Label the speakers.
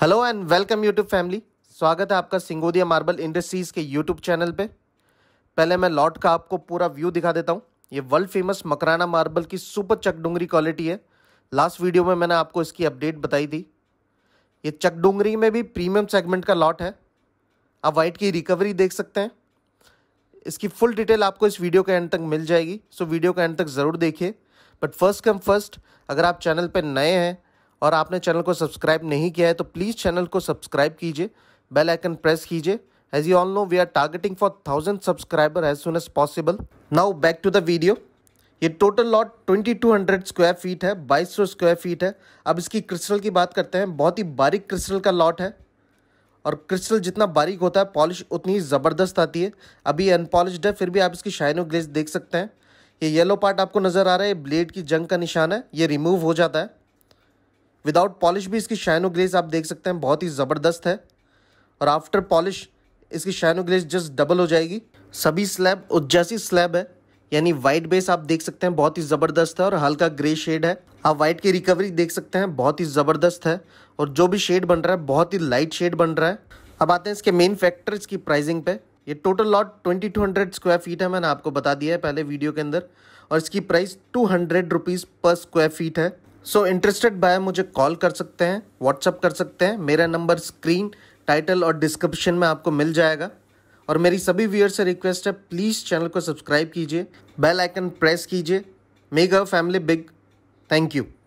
Speaker 1: hello and welcome YouTube family स्वागत है आपका सिंगोदिया मार्बल इंडस्ट्रीज़ के यूट्यूब चैनल पे पहले मैं लॉट का आपको पूरा व्यू दिखा देता हूँ ये वर्ल्ड फेमस मकराना मार्बल की सुपर चकडूंगरी क्वालिटी है लास्ट वीडियो में मैंने आपको इसकी अपडेट बताई थी ये चकडूंगरी में भी प्रीमियम सेगमेंट का लॉट है आप वाइट की रिकवरी देख सकते हैं इसकी फुल डिटेल आपको इस वीडियो के एंड तक मिल जाएगी सो वीडियो के एंड तक ज़रूर देखिए बट फर्स्ट कम फर्स्ट अगर आप चैनल पर नए हैं और आपने चैनल को सब्सक्राइब नहीं किया है तो प्लीज़ चैनल को सब्सक्राइब कीजिए बेल आइकन प्रेस कीजिए as you all know we are targeting for thousand subscriber as soon as possible now back to the video ये टोटल लॉट 2200 स्क्वायर फीट है 2200 स्क्वायर फीट है अब इसकी crystal की बात करते हैं बहुत ही बारीक क्रिस्टल का लॉट है और क्रिस्टल जितना बारीक होता है पॉलिश उतनी ही ज़बरदस्त आती है अभी अनपॉलिश्ड है फिर भी आप इसकी शाइनो ग्लेज देख सकते हैं ये येलो पार्ट आपको नज़र आ रहा है ब्लेड की जंग का निशान है ये रिमूव हो जाता है विदाउट पॉलिश भी इसकी शाइनो ग्लेज आप देख सकते हैं बहुत ही ज़बरदस्त है और आफ्टर पॉलिश इसकी शाइनो ग्लेज जस्ट डबल हो जाएगी सभी स्लैब जैसी स्लैब है यानी वाइट बेस आप देख सकते हैं बहुत ही ज़बरदस्त है और हल्का ग्रे शेड है आप वाइट की रिकवरी देख सकते हैं बहुत ही ज़बरदस्त है और जो भी शेड बन रहा है बहुत ही लाइट शेड बन रहा है अब आते हैं इसके मेन फैक्टर्स की प्राइसिंग पे ये टोटल लॉट 2200 स्क्वायर फीट है मैंने आपको बता दिया है पहले वीडियो के अंदर और इसकी price two hundred rupees per square feet है सो इंटरेस्टेड बाय मुझे कॉल कर सकते हैं व्हाट्सअप कर सकते हैं मेरा नंबर स्क्रीन टाइटल और डिस्क्रिप्शन में आपको मिल जाएगा और मेरी सभी व्यूअर्स से रिक्वेस्ट है प्लीज़ चैनल को सब्सक्राइब कीजिए बेल आइकन प्रेस कीजिए make a family big thank you